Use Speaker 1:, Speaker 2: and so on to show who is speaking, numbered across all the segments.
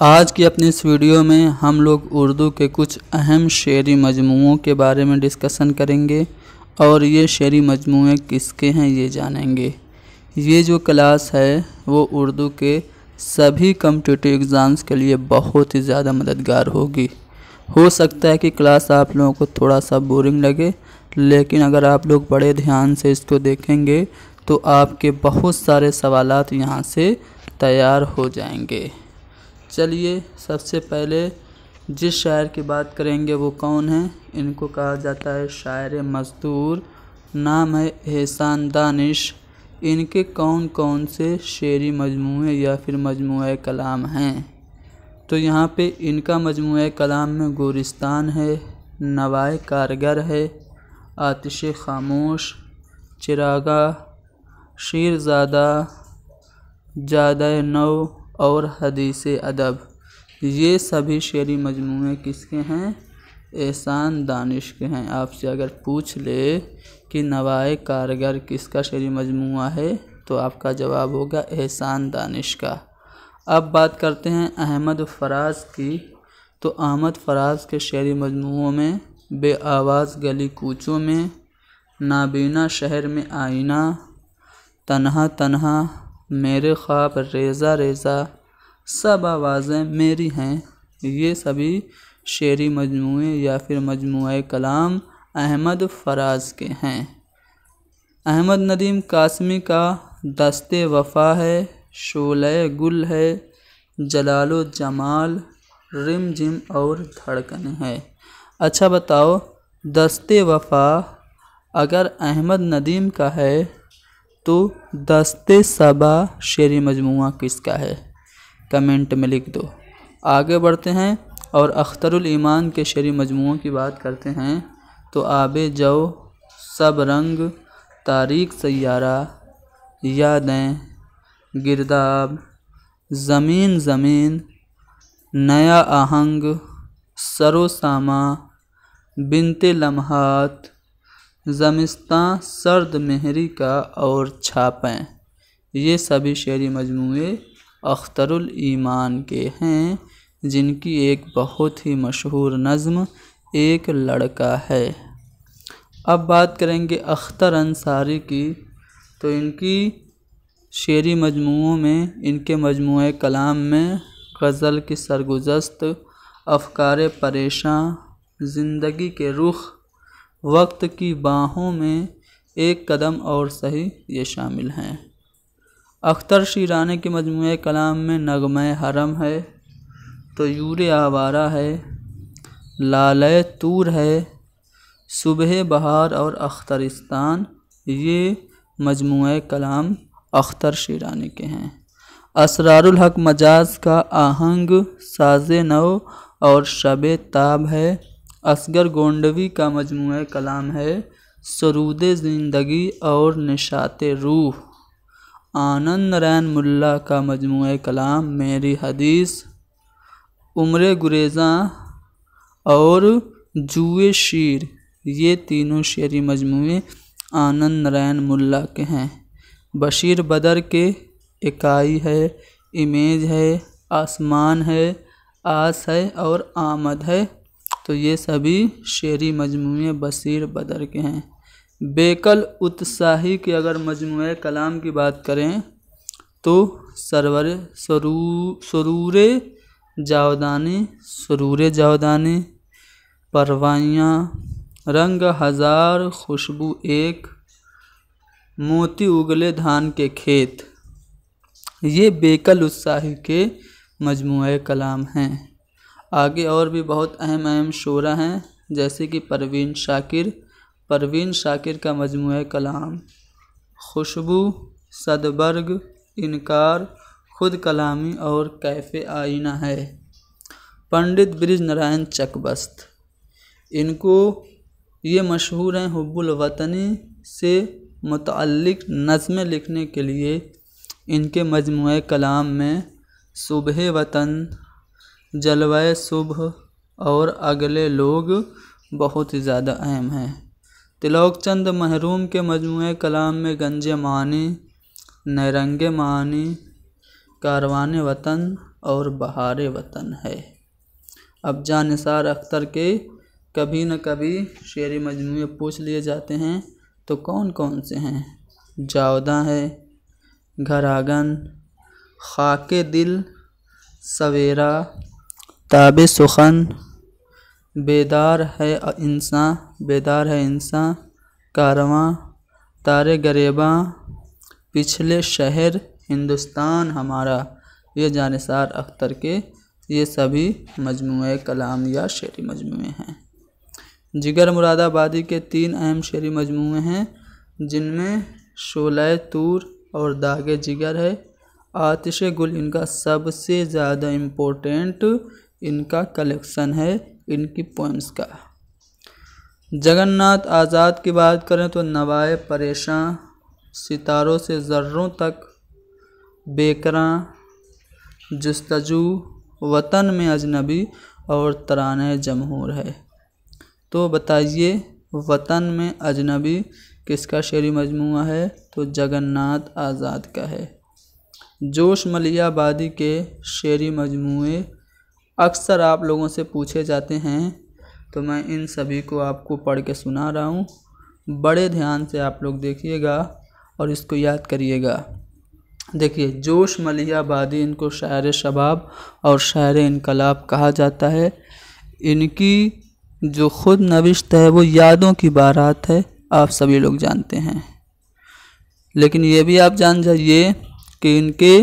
Speaker 1: आज की अपनी इस वीडियो में हम लोग उर्दू के कुछ अहम शेरी मजमुओं के बारे में डिस्कशन करेंगे और ये शेरी मजमू किसके हैं ये जानेंगे ये जो क्लास है वो उर्दू के सभी कम्पटिटिव एग्ज़ाम्स के लिए बहुत ही ज़्यादा मददगार होगी हो सकता है कि क्लास आप लोगों को थोड़ा सा बोरिंग लगे लेकिन अगर आप लोग बड़े ध्यान से इसको देखेंगे तो आपके बहुत सारे सवाल यहाँ से तैयार हो जाएंगे चलिए सबसे पहले जिस शायर की बात करेंगे वो कौन है इनको कहा जाता है शायर मजदूर नाम है एहसान दानिश इनके कौन कौन से शेरी मजमू या फिर मजमू कलाम हैं तो यहाँ पे इनका मजमू कलाम में गोरिस्तान है नवाए कारगर है आतिश खामोश चिरागा शीरज़ादा जादा नौ और हदीस अदब ये सभी शेरी मजमू किसके हैं एहसान दानिश के हैं आपसे अगर पूछ ले कि नवाए कारगर किसका शेरी मजमू है तो आपका जवाब होगा एहसान दानिश का अब बात करते हैं अहमद फराज की तो अहमद फराज के शेरी मजमू में बे आवाज़ गली कूचों में नाबीना शहर में आईना तनहा तनहा मेरे ख्वाब रेजा रेजा सब आवाज़ें मेरी हैं ये सभी शेरी मजमू या फिर मजमू कलाम अहमद फराज के हैं अहमद नदीम कासमी का दस्ते वफा है शोले गुल है जलालो जमाल रिम जिम और धड़कन है अच्छा बताओ दस्ते वफा अगर अहमद नदीम का है तो दस्ते सबा शेर मजमू किसका है कमेंट में लिख दो आगे बढ़ते हैं और अख्तरुल ईमान के शेर मजमू की बात करते हैं तो आब जो सब रंग तारीख सैारा यादें गिरदाब ज़मीन ज़मीन नया आहंग सरो सामा बिनते लम्हात जमिस्ता सर्द मेहरी का और छापें ये सभी शेरी मजमू अख्तरुल ईमान के हैं जिनकी एक बहुत ही मशहूर नज़म एक लड़का है अब बात करेंगे अख्तर अंसारी की तो इनकी शेरी मजमू में इनके मजमू कलाम में गज़ल की सरगुजस्त अफकार परेशान ज़िंदगी के रुख वक्त की बाहों में एक कदम और सही ये शामिल हैं अख्तर शीराने के मजमू कलाम में नगमय हरम है तो यूर आवारा है लालय तूर है सुबह बहार और अख्तरिस्तान ये मजमू कलाम अख्तर शीरानी के हैं असरारुल हक मजाज का आहंग साज नव और शब ताब है असगर गोंडवी का मजमू कलाम है सरूद ज़िंदगी और निशात रूह आनंद नारायण मुल्ला का मजमू कलाम मेरी हदीस उम्र गुरेज़ा और जुए शीर ये तीनों शेरी मजमू आनंद नारायण मुल्ला के हैं बशीर बदर के इकाई है इमेज है आसमान है आस है और आमद है तो ये सभी शेरी मजमू बसीर बदर के हैं बेकल उत्साही के अगर मजमू कलाम की बात करें तो सरवर सरू सरूर जावदानी सरूर जावदानी परवाइयाँ रंग हज़ार खुशबू एक मोती उगले धान के खेत ये बेकल उत्साही के मजमू कलाम हैं आगे और भी बहुत अहम अहम शोरा हैं जैसे कि परवीन शाकिर परवीन शाकिर का मजमू कलाम खुशबू सदबर्ग इनकार खुद कलामी और कैफ़ आईना है पंडित ब्रिज नारायण चकबस्त इनको ये मशहूर हैं हब्बुल वतनी से मुतलक नज़में लिखने के लिए इनके मजमू कलाम में सुबह वतन जलवायु शुभ और अगले लोग बहुत ही ज़्यादा अहम हैं तिलोक चंद महरूम के मजमू कलाम में गंज मानी नरंगे मानी कारवान वतन और बहार वतन है अब जानसार अख्तर के कभी न कभी शेर मजमू पूछ लिए जाते हैं तो कौन कौन से हैं जावदा है घरागन खाके दिल सवेरा ताब सुखन बेदार है इंसान बेदार है इंसान कारवां तारे गरेबा पिछले शहर हिंदुस्तान हमारा ये जानसार अख्तर के ये सभी मजमू कलाम या शेरी मजमू हैं जिगर मुरादाबादी के तीन अहम शेरी मजमू हैं जिनमें शोले तूर और दागे जिगर है आतिश गुल इनका सबसे ज़्यादा इम्पोर्टेंट इनका कलेक्शन है इनकी पोएम्स का जगन्नाथ आज़ाद की बात करें तो नवाए परेशान सितारों से ज़र्रों तक बेकरा जस्तजू वतन में अजनबी और तरान जमहूर है तो बताइए वतन में अजनबी किसका शेरी मजमू है तो जगन्नाथ आज़ाद का है जोश मलियाबादी के शेरी मजमू अक्सर आप लोगों से पूछे जाते हैं तो मैं इन सभी को आपको पढ़ के सुना रहा हूँ बड़े ध्यान से आप लोग देखिएगा और इसको याद करिएगा देखिए जोश मलियाबादी इनको शायर शबाब और शायर इनकलाब कहा जाता है इनकी जो ख़ुद नविश्त है वो यादों की बारात है आप सभी लोग जानते हैं लेकिन ये भी आप जान जाइए कि इनके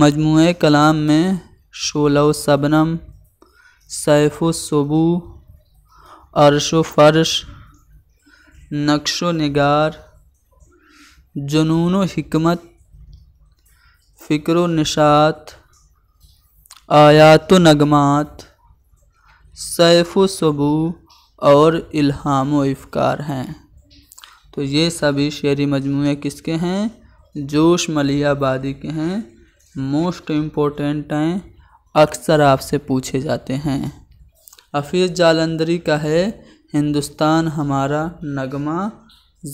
Speaker 1: मजमू कलाम में शोलव शबनम सैफुसबू अरशो फर्श नक्शो नगार जुनून हमत फ़िक्र निशात आयात नगमात सैफुसबू और इल्हाम इफ़कार हैं तो ये सभी शेरी मजमू किसके हैं जोश मलियाबादी के हैं मोस्ट इम्पोर्टेंट हैं अक्सर आपसे पूछे जाते हैं हफीज़ जालंदरी का है हिंदुस्तान हमारा नगमा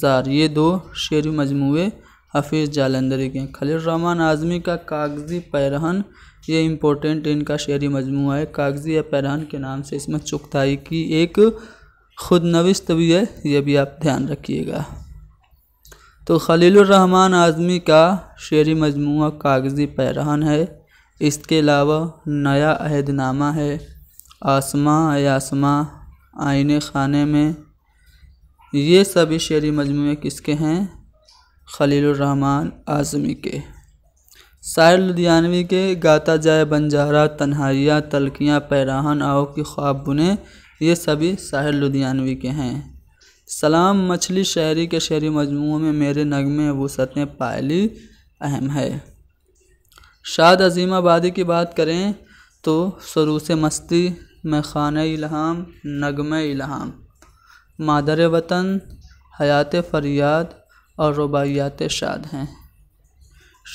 Speaker 1: जार ये दो शेर मजमू हफीज़ जालंधरी के खलील रहमान आज़मी का कागज़ी पैरहन ये इम्पोर्टेंट इनका शेरी मजमू है कागज़ी या पैरहन के नाम से इसमें चुगताई की एक खुद भी है ये भी आप ध्यान रखिएगा तो खलील रहमान आज़मी का शेरी मजमू कागज़ी पैरहन है इसके अलावा नया अहदनामा है आसमा आसमां आईने खाने में ये सभी शेरी मजमू किसके हैं खलीलरहमान आज़मी के शायर लुधियानवी के गाता जाए बंजारा तन्हाइया तलकियाँ पैराहन आओ की ख्वाब बुने ये सभी शायर लुधियानवी के हैं सलाम मछली शहरी के शेरी मजमू में मेरे नगमे वसतें पायली अहम है शाद अजीम आबादी की बात करें तो सरूस मस्ती में खान इलाहाम नगम इलाहाम मादर वतन हयात फरियाद और रुबायात शाद हैं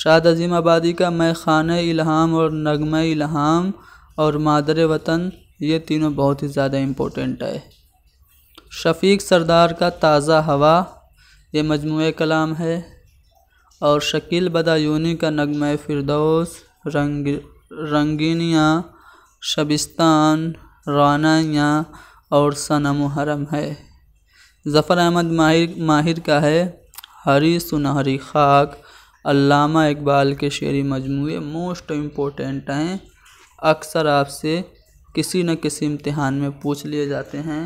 Speaker 1: शाद अजीम आबादी का मैं खान इलाहाम और नगम इलाहाम और मादर वतन ये तीनों बहुत ही ज़्यादा इम्पोर्टेंट है शफीक सरदार का ताज़ा हवा ये मजमू कलाम है और शकील बदायूनी का नगम फिरदौस रंग रंगीनियाँ शबिस्तान रानाइयाँ और सनम हरम है ज़फ़र अहमद माहिर माहिर का है हरी सुनहरी खाक अल्लामा इकबाल के शेरी मजमू मोस्ट इम्पोर्टेंट हैं अक्सर आपसे किसी न किसी इम्तहान में पूछ लिए जाते हैं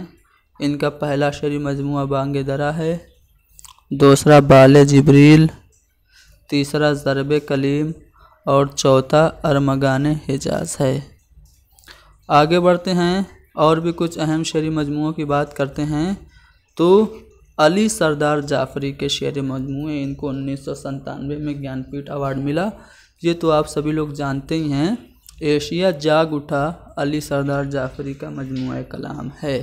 Speaker 1: इनका पहला शेरी मजमू बांग दरा है दूसरा बाल जबरील तीसरा ज़रब कलीम और चौथा अरमगान हिजाज है आगे बढ़ते हैं और भी कुछ अहम शेरी मजमू की बात करते हैं तो अली सरदार जाफरी के शेर मजमू इनको उन्नीस सौ संतानवे में ज्ञानपीठ अवार्ड मिला ये तो आप सभी लोग जानते ही हैं एशिया जाग उठा अली सरदार जाफरी का मजमू कलाम है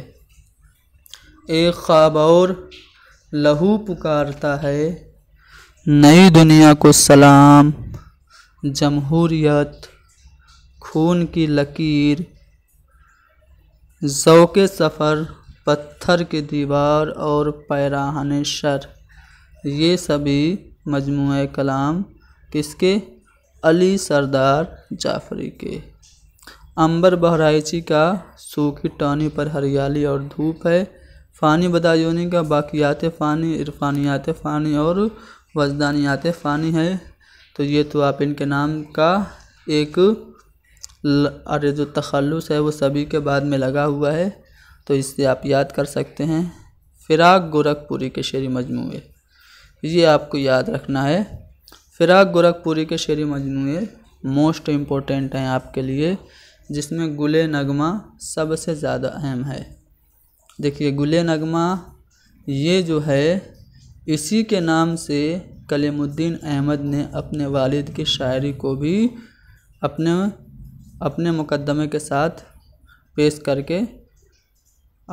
Speaker 1: एक ख्वाब और लहू पुकारता है नई दुनिया को सलाम जमहूरियत खून की लकीर के सफ़र पत्थर की दीवार और पैराहन शर ये सभी मजमू कलाम किसके अली सरदार जाफरी के अंबर बहराइची का सूखी टोनी पर हरियाली और धूप है फ़ानी बदायूनी का बाकियात फ़ानी इरफानियात फ़ानी और वजदानी आते फ़ानी है तो ये तो आप इनके नाम का एक अरे जो तखलस है वो सभी के बाद में लगा हुआ है तो इससे आप याद कर सकते हैं फ़िराक गोरखपुरी के शेरी मजमू ये आपको याद रखना है फ़िराक गोरखपुरी के शेरी मजमू मोस्ट इम्पोर्टेंट हैं आपके लिए जिसमें गुले नगमा सबसे ज़्यादा अहम है देखिए गुले नगमा ये जो है इसी के नाम से कलीमुद्दीन अहमद ने अपने वालिद की शायरी को भी अपने अपने मुकदमे के साथ पेश करके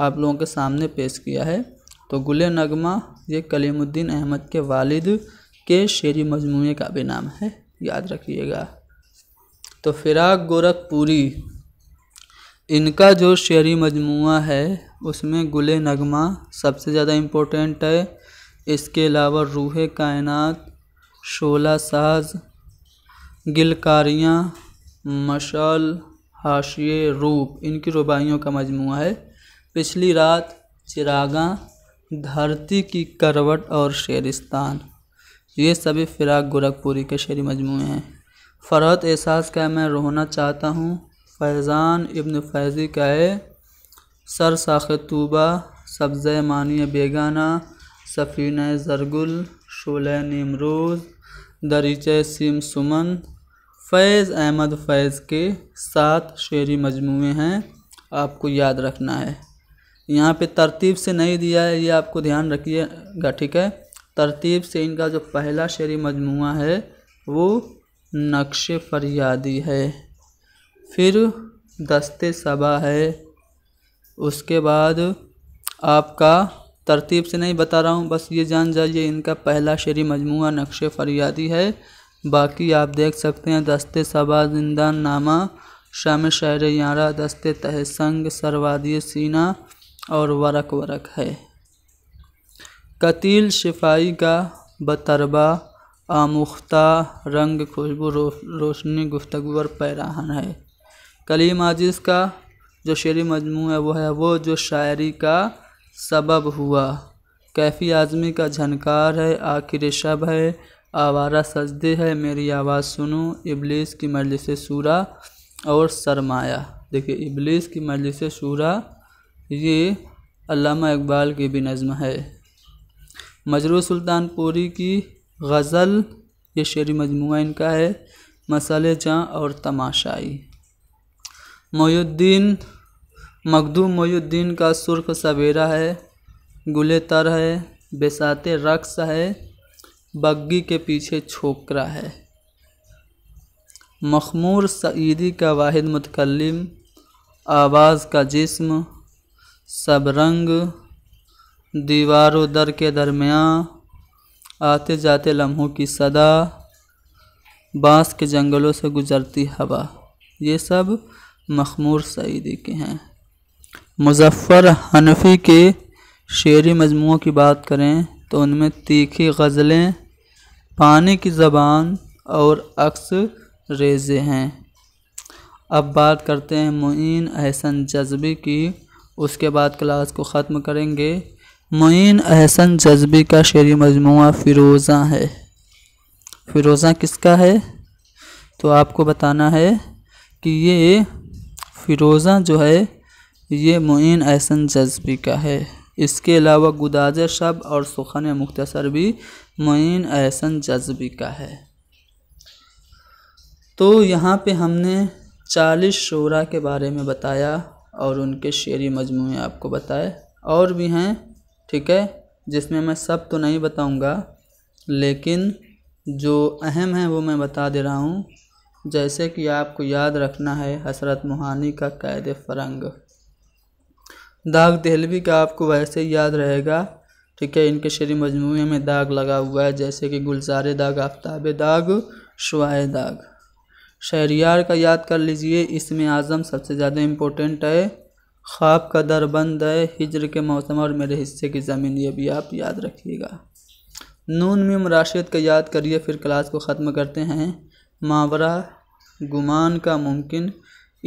Speaker 1: आप लोगों के सामने पेश किया है तो गुल नगमा ये कलीमुद्दीन अहमद के वालिद के शेरी मजमू का भी नाम है याद रखिएगा तो फिराक गोरखपुरी इनका जो शेरी मजमू है उसमें गुल नगमा सबसे ज़्यादा इम्पोर्टेंट है इसके अलावा रूह कायनात शोला साज गिलकारियाँ मशाल हाशिए रूप इनकी रुबाइयों का मजमू है पिछली रात चिरागा धरती की करवट और शेरिस्तान ये सभी फिराक गोरखपुरी के शेरी मजमू हैं फ़रहत एहसास का मैं रोना चाहता हूँ फैज़ान इब्न फैज़ी का है सर साख तूबा सब्ज़ मानिया बेगाना सफ़ीना ज़रगुल शोला नमरोज़ दरीच सिम सुमन फैज़ अहमद फैज़ के सात शेरी मजमू हैं आपको याद रखना है यहाँ पे तरतीब से नहीं दिया है ये आपको ध्यान रखिएगा ठीक है तरतीब से इनका जो पहला शेरी मजमू है वो नक्श फरियादी है फिर दस्ते सबा है उसके बाद आपका तरतीब से नहीं बता रहा हूँ बस ये जान जाइए इनका पहला शेरी मजमू नक्श फरियादी है बाकी आप देख सकते हैं दस्ते सबा जिंदा नामा शाम शायर यारा दस्ते तहसंग सरवादी सीना और वरक वरक है कतील शिफाई का बतरबा आमुख्ता रंग खुशबू रो, रोशनी गुफ्तगु और पैराहन है कलीम आजिज़ का जो शेरी मजमू है वो है वो जो शायरी का सबब हुआ कैफ़ी आज़मी का झनकार है आखिर शब है आवारा सजदे है मेरी आवाज़ सुनो इबलीस की मजलिस शूरा और सरमाया देखिए इबलीस की मजलिस शूरा ये अलामा इकबाल की भी नज़म है मजरू सुल्तानपुरी की गज़ल ये शेरी मजमू इनका है मसाले जहाँ और तमाशाई मोहुद्दीन मखदूम मोयुद्दीन का सुर्ख सवेरा है गुले तर है बेसाते रक्स है बग्गी के पीछे छोकरा है मखमूर सईदी का वाहिद मतकलम आवाज़ का जिस्म सब रंग दीवार दर के दरमियाँ आते जाते लम्हों की सदा बाँस के जंगलों से गुजरती हवा ये सब मखमूर सईदी के हैं मुजफ़्फ़र हनफी के शेरी मजमू की बात करें तो उनमें तीखी गज़लें पानी की ज़बान और अक्स रेजे हैं अब बात करते हैं मुइन अहसन जज्बी की उसके बाद क्लास को ख़त्म करेंगे मुइन अहसन जज्बी का शेरी मजमू फ़िरोज़ा है फ़िरोज़ा किसका है तो आपको बताना है कि ये फ़िरोज़ा जो है ये मोइन अहसन जज्बी का है इसके अलावा गुदाज शब और सुखन मुख्तसर भी मोइन अहसन जज्बी का है तो यहाँ पे हमने चालीस शोरा के बारे में बताया और उनके शेरी मजमू आपको बताए और भी हैं ठीक है जिसमें मैं सब तो नहीं बताऊंगा लेकिन जो अहम है वो मैं बता दे रहा हूँ जैसे कि आपको याद रखना है हसरत मोहानी का कैद फरंग दाग दहलवी का आपको वैसे ही याद रहेगा ठीक है इनके शरीर मजमू में दाग लगा हुआ है जैसे कि गुलजार दाग आफ्ताब दाग शुआ दाग शहरियार का याद कर लीजिए इसमें आज़म सबसे ज़्यादा इम्पोर्टेंट है ख्वाब का दर बंद है हिजर के मौसम और मेरे हिस्से की ज़मीन ये भी आप याद रखिएगा नून में मराशियत का याद करिए फिर क्लास को ख़त्म करते हैं मावरा गुमान का मुमकिन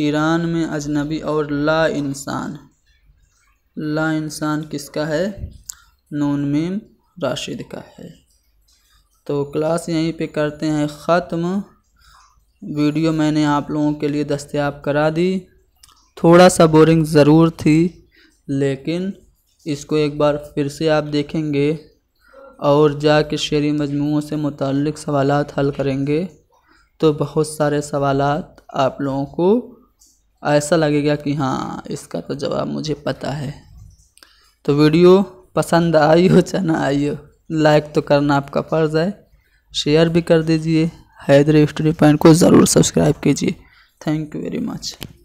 Speaker 1: ईरान में अजनबी और ला इंसान ला इंसान किसका है नून मीम राशिद का है तो क्लास यहीं पे करते हैं ख़त्म वीडियो मैंने आप लोगों के लिए दस्तियाब करा दी थोड़ा सा बोरिंग ज़रूर थी लेकिन इसको एक बार फिर से आप देखेंगे और जा के शेरी मजमू से मुतक सवाल हल करेंगे तो बहुत सारे सवालत आप लोगों को ऐसा लगेगा कि हाँ इसका तो जवाब मुझे पता है तो वीडियो पसंद आई हो चाहे ना आई हो लाइक तो करना आपका फ़र्ज़ है शेयर भी कर दीजिए हैदर स्टोरी पॉइंट को ज़रूर सब्सक्राइब कीजिए थैंक यू वेरी मच